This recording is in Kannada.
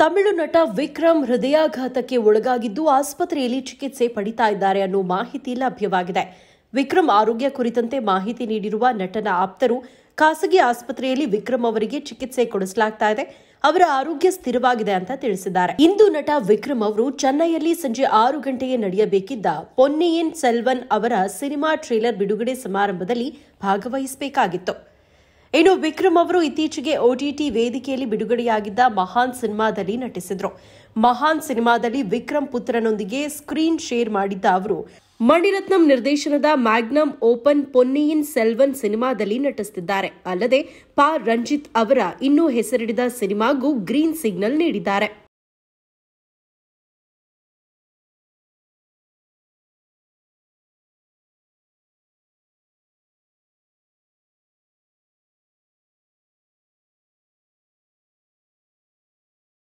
ತಮಿಳು ನಟ ವಿಕ್ರಮ್ ಹೃದಯಾಘಾತಕ್ಕೆ ಒಳಗಾಗಿದ್ದು ಆಸ್ಪತ್ರೆಯಲ್ಲಿ ಚಿಕಿತ್ಸೆ ಪಡಿತಾ ಇದ್ದಾರೆ ಅನ್ನೋ ಮಾಹಿತಿ ಲಭ್ಯವಾಗಿದೆ ವಿಕ್ರಮ್ ಆರೋಗ್ಯ ಕುರಿತಂತೆ ಮಾಹಿತಿ ನೀಡಿರುವ ನಟನ ಆಪ್ತರು ಖಾಸಗಿ ಆಸ್ಪತ್ರೆಯಲ್ಲಿ ವಿಕ್ರಮ್ ಅವರಿಗೆ ಚಿಕಿತ್ಸೆ ಕೊಡಿಸಲಾಗ್ತಾ ಇದೆ ಅವರ ಆರೋಗ್ಯ ಸ್ಥಿರವಾಗಿದೆ ಅಂತ ತಿಳಿಸಿದ್ದಾರೆ ಇಂದು ನಟ ವಿಕ್ರಮ್ ಅವರು ಚೆನ್ನೈಯಲ್ಲಿ ಸಂಜೆ ಆರು ಗಂಟೆಗೆ ನಡೆಯಬೇಕಿದ್ದ ಪೊನ್ನೆಯನ್ ಸೆಲ್ವನ್ ಅವರ ಸಿನಿಮಾ ಟ್ರೇಲರ್ ಬಿಡುಗಡೆ ಸಮಾರಂಭದಲ್ಲಿ ಭಾಗವಹಿಸಬೇಕಾಗಿತ್ತು ಇನ್ನು ವಿಕ್ರಮ್ ಅವರು ಇತ್ತೀಚೆಗೆ ಒಟಿಟಿ ವೇದಿಕೆಯಲ್ಲಿ ಬಿಡುಗಡೆಯಾಗಿದ್ದ ಮಹಾನ್ ಸಿನಿಮಾದಲ್ಲಿ ನಟಿಸಿದ್ರು ಮಹಾನ್ ಸಿನಿಮಾದಲ್ಲಿ ವಿಕ್ರಮ್ ಪುತ್ರನೊಂದಿಗೆ ಸ್ಕ್ರೀನ್ ಶೇರ್ ಮಾಡಿದ್ದ ಅವರು ಮಣಿರತ್ನಂ ನಿರ್ದೇಶನದ ಮ್ಯಾಗ್ನಮ್ ಓಪನ್ ಪೊನ್ನಿಯಿನ್ ಸೆಲ್ವನ್ ಸಿನಿಮಾದಲ್ಲಿ ನಟಿಸುತ್ತಿದ್ದಾರೆ ಅಲ್ಲದೆ ಪಾ ರಂಜಿತ್ ಅವರ ಇನ್ನೂ ಹೆಸರಿಡಿದ ಸಿನಿಮಾಗೂ ಗ್ರೀನ್ ಸಿಗ್ನಲ್ ನೀಡಿದ್ದಾರೆ